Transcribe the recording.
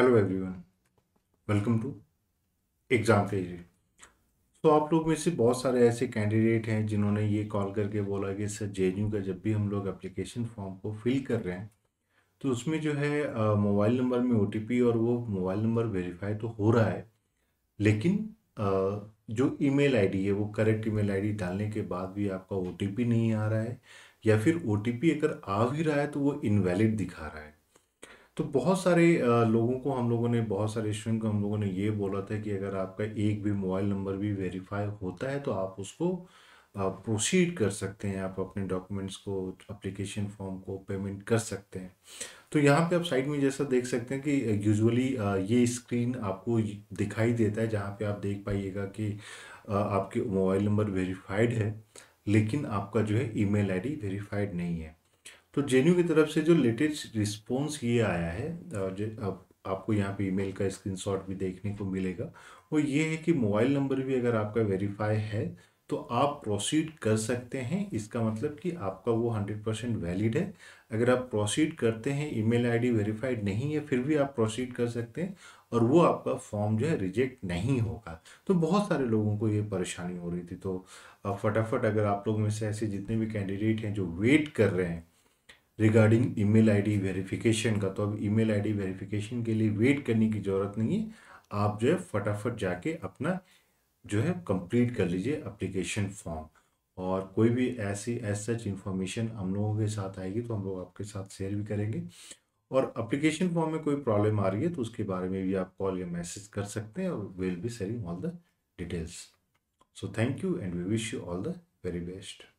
hello everyone welcome to exam page तो आप लोग में से बहुत सारे ऐसे कैंडिडेट हैं जिन्होंने ये कॉल करके बोला कि सर जे का जब भी हम लोग एप्लीकेशन फॉर्म को फिल कर रहे हैं तो उसमें जो है मोबाइल नंबर में ओ और वो मोबाइल नंबर वेरीफाई तो हो रहा है लेकिन आ, जो ईमेल आईडी है वो करेक्ट ईमेल आईडी डालने के बाद भी आपका ओ नहीं आ रहा है या फिर ओ अगर आ भी रहा है तो वो इनवैलिड दिखा रहा है तो बहुत सारे लोगों को हम लोगों ने बहुत सारे स्टूडेंट को हम लोगों ने ये बोला था कि अगर आपका एक भी मोबाइल नंबर भी वेरीफाई होता है तो आप उसको प्रोसीड कर सकते हैं आप अपने डॉक्यूमेंट्स को अप्लीकेशन फॉर्म को पेमेंट कर सकते हैं तो यहाँ पे आप साइड में जैसा देख सकते हैं कि यूजुअली ये स्क्रीन आपको दिखाई देता है जहाँ पे आप देख पाइएगा कि आपके मोबाइल नंबर वेरीफाइड है लेकिन आपका जो है ईमेल आईडी वेरीफाइड नहीं है तो जे की तरफ से जो लेटेस्ट रिस्पॉन्स ये आया है आप, आपको यहाँ पे ईमेल का स्क्रीनशॉट भी देखने को मिलेगा वो ये है कि मोबाइल नंबर भी अगर आपका वेरीफाई है तो आप प्रोसीड कर सकते हैं इसका मतलब कि आपका वो हंड्रेड परसेंट वैलिड है अगर आप प्रोसीड करते हैं ईमेल आईडी वेरीफाइड नहीं है फिर भी आप प्रोसीड कर सकते हैं और वो आपका फॉर्म जो है रिजेक्ट नहीं होगा तो बहुत सारे लोगों को ये परेशानी हो रही थी तो फटाफट अगर आप लोग में से ऐसे जितने भी कैंडिडेट हैं जो वेट कर रहे हैं रिगार्डिंग ईमेल आईडी वेरिफिकेशन का तो अब ईमेल आईडी वेरिफिकेशन के लिए वेट करने की ज़रूरत नहीं है आप जो है फटाफट जाके अपना जो है कंप्लीट कर लीजिए अप्लीकेशन फॉर्म और कोई भी ऐसी एज सच इन्फॉर्मेशन हम लोगों के साथ आएगी तो हम लोग आपके साथ शेयर भी करेंगे और अप्लीकेशन फॉर्म में कोई प्रॉब्लम आ रही है तो उसके बारे में भी आप कॉल या मैसेज कर सकते हैं और will be sharing all the details so thank you and we wish you all the very best